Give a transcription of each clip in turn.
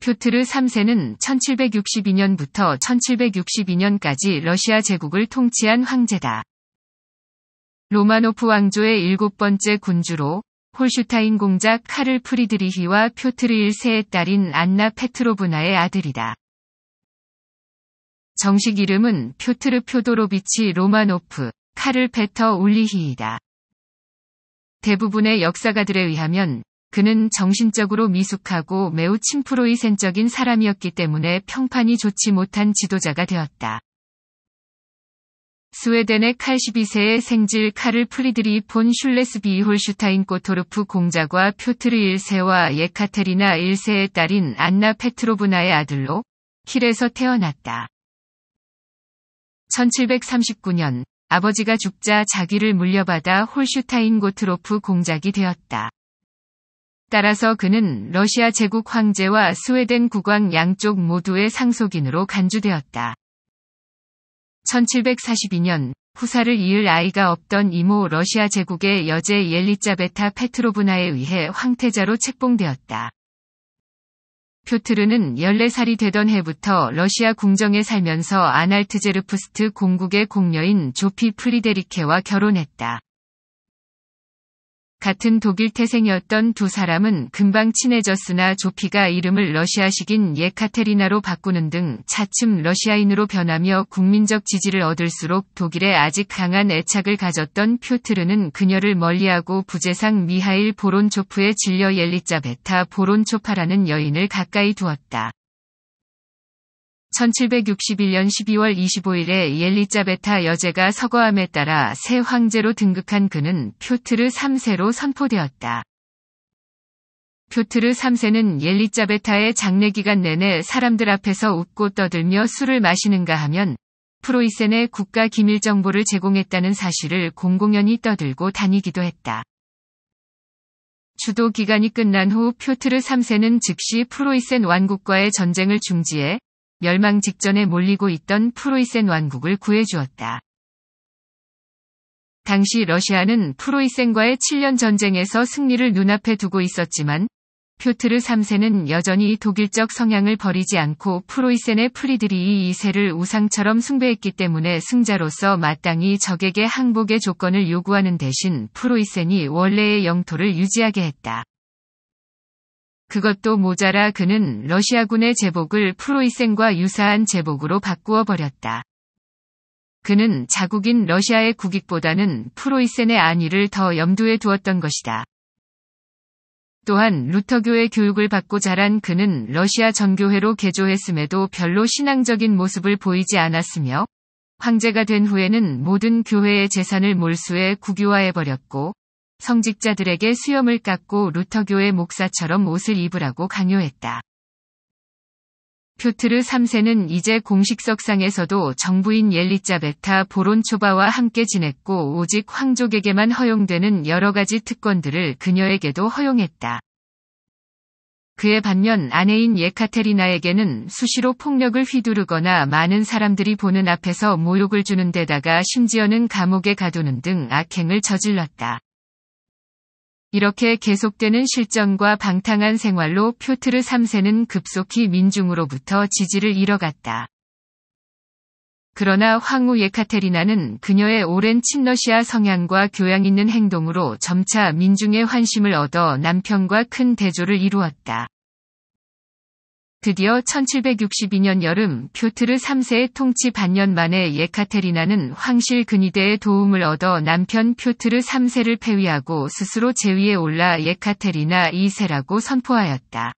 표트르 3세는 1762년부터 1762년까지 러시아 제국을 통치한 황제다. 로마노프 왕조의 일곱 번째 군주로 홀슈타인 공작 카를 프리드리히와 표트르 1세의 딸인 안나 페트로브나의 아들이다. 정식 이름은 표트르 표도로비치 로마노프, 카를 페터 울리히이다 대부분의 역사가들에 의하면 그는 정신적으로 미숙하고 매우 침프로이센적인 사람이었기 때문에 평판이 좋지 못한 지도자가 되었다. 스웨덴의 칼 12세의 생질 카를 프리드리 본 슐레스비 홀슈타인 꼬토르프 공자과 표트르 1세와 예카테리나 1세의 딸인 안나 페트로브나의 아들로 킬에서 태어났다. 1739년 아버지가 죽자 자기를 물려받아 홀슈타인 고트로프 공작이 되었다. 따라서 그는 러시아 제국 황제와 스웨덴 국왕 양쪽 모두의 상속인으로 간주되었다. 1742년 후사를 이을 아이가 없던 이모 러시아 제국의 여제 옐리자베타 페트로브나에 의해 황태자로 책봉되었다. 표트르는 14살이 되던 해부터 러시아 궁정에 살면서 아날트제르프스트 공국의 공녀인 조피 프리데리케와 결혼했다. 같은 독일 태생이었던 두 사람은 금방 친해졌으나 조피가 이름을 러시아식인 예카테리나로 바꾸는 등 차츰 러시아인으로 변하며 국민적 지지를 얻을수록 독일에 아직 강한 애착을 가졌던 표트르는 그녀를 멀리하고 부재상 미하일 보론초프의 진려 옐리자베타 보론초파라는 여인을 가까이 두었다. 1761년 12월 25일에 옐리자베타 여제가 서거함에 따라 새 황제로 등극한 그는 표트르 3세로 선포되었다. 표트르 3세는 옐리자베타의 장례 기간 내내 사람들 앞에서 웃고 떠들며 술을 마시는가 하면 프로이센의 국가 기밀 정보를 제공했다는 사실을 공공연히 떠들고 다니기도 했다. 주도 기간이 끝난 후 표트르 3세는 즉시 프로이센 왕국과의 전쟁을 중지해 멸망 직전에 몰리고 있던 프로이센 왕국을 구해주었다. 당시 러시아는 프로이센과의 7년 전쟁에서 승리를 눈앞에 두고 있었지만 표트르 3세는 여전히 독일적 성향을 버리지 않고 프로이센의 프리드리히 2세를 우상처럼 숭배했기 때문에 승자로서 마땅히 적에게 항복의 조건을 요구하는 대신 프로이센이 원래의 영토를 유지하게 했다. 그것도 모자라 그는 러시아군의 제복을 프로이센과 유사한 제복으로 바꾸어 버렸다. 그는 자국인 러시아의 국익보다는 프로이센의 안위를 더 염두에 두었던 것이다. 또한 루터교의 교육을 받고 자란 그는 러시아 전교회로 개조했음에도 별로 신앙적인 모습을 보이지 않았으며 황제가 된 후에는 모든 교회의 재산을 몰수해 국유화해버렸고 성직자들에게 수염을 깎고 루터교의 목사처럼 옷을 입으라고 강요했다. 표트르 3세는 이제 공식석상에서도 정부인 옐리자베타 보론초바와 함께 지냈고 오직 황족에게만 허용되는 여러 가지 특권들을 그녀에게도 허용했다. 그의 반면 아내인 예카테리나에게는 수시로 폭력을 휘두르거나 많은 사람들이 보는 앞에서 모욕을 주는 데다가 심지어는 감옥에 가두는 등 악행을 저질렀다. 이렇게 계속되는 실정과 방탕한 생활로 표트르 3세는 급속히 민중으로부터 지지를 잃어갔다. 그러나 황후 예카테리나는 그녀의 오랜 친러시아 성향과 교양 있는 행동으로 점차 민중의 환심을 얻어 남편과 큰 대조를 이루었다. 드디어 1762년 여름 표트르 3세의 통치 반년 만에 예카테리나는 황실 근위대의 도움을 얻어 남편 표트르 3세를 폐위하고 스스로 제위에 올라 예카테리나 2세라고 선포하였다.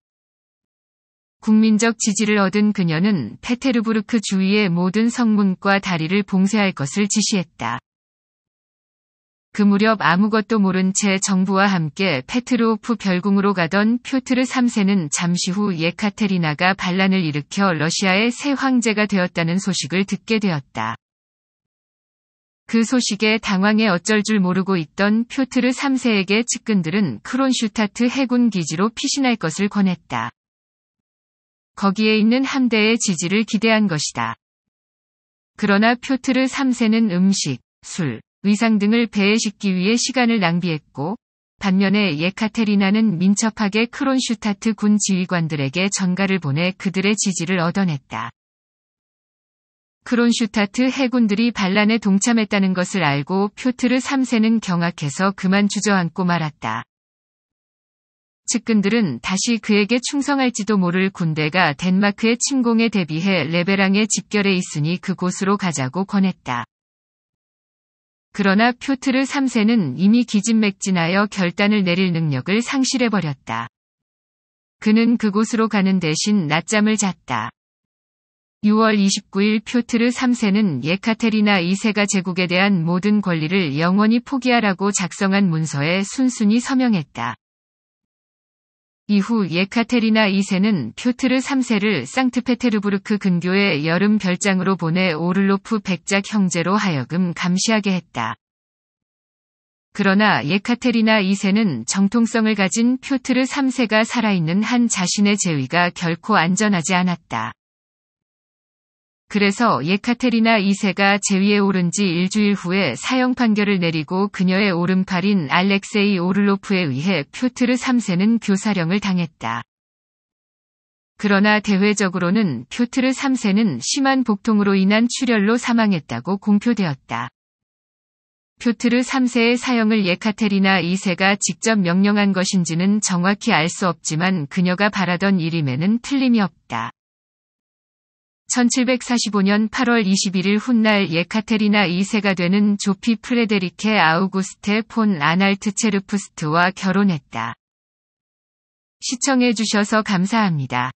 국민적 지지를 얻은 그녀는 페테르부르크 주위의 모든 성문과 다리를 봉쇄할 것을 지시했다. 그 무렵 아무것도 모른 채 정부와 함께 페트로프 별궁으로 가던 표트르 3세는 잠시 후 예카테리나가 반란을 일으켜 러시아의 새 황제가 되었다는 소식을 듣게 되었다. 그 소식에 당황해 어쩔 줄 모르고 있던 표트르 3세에게 측근들은 크론슈타트 해군 기지로 피신할 것을 권했다. 거기에 있는 함대의 지지를 기대한 것이다. 그러나 표트르 3세는 음식, 술, 위상 등을 배에 싣기 위해 시간을 낭비했고 반면에 예카테리나는 민첩하게 크론슈타트 군 지휘관들에게 전가를 보내 그들의 지지를 얻어냈다. 크론슈타트 해군들이 반란에 동참했다는 것을 알고 표트르 3세는 경악해서 그만 주저앉고 말았다. 측근들은 다시 그에게 충성할지도 모를 군대가 덴마크의 침공에 대비해 레베랑의 집결에 있으니 그곳으로 가자고 권했다. 그러나 표트르 3세는 이미 기진맥진하여 결단을 내릴 능력을 상실해버렸다. 그는 그곳으로 가는 대신 낮잠을 잤다. 6월 29일 표트르 3세는 예카테리나 2세가 제국에 대한 모든 권리를 영원히 포기하라고 작성한 문서에 순순히 서명했다. 이후 예카테리나 2세는 표트르 3세를 상트페테르부르크 근교의 여름 별장으로 보내 오를로프 백작 형제로 하여금 감시하게 했다. 그러나 예카테리나 2세는 정통성을 가진 표트르 3세가 살아있는 한 자신의 재위가 결코 안전하지 않았다. 그래서 예카테리나 2세가 제위에 오른 지 일주일 후에 사형 판결을 내리고 그녀의 오른팔인 알렉세이 오를로프에 의해 표트르 3세는 교사령을 당했다. 그러나 대외적으로는 표트르 3세는 심한 복통으로 인한 출혈로 사망했다고 공표되었다. 표트르 3세의 사형을 예카테리나 2세가 직접 명령한 것인지는 정확히 알 수 없지만 그녀가 바라던 일임에는 틀림이 없다. 1745년 8월 21일 훗날 예카테리나 2세가 되는 조피 프레데리케 아우구스테 폰 아날트 체르프스트와 결혼했다. 시청해주셔서 감사합니다.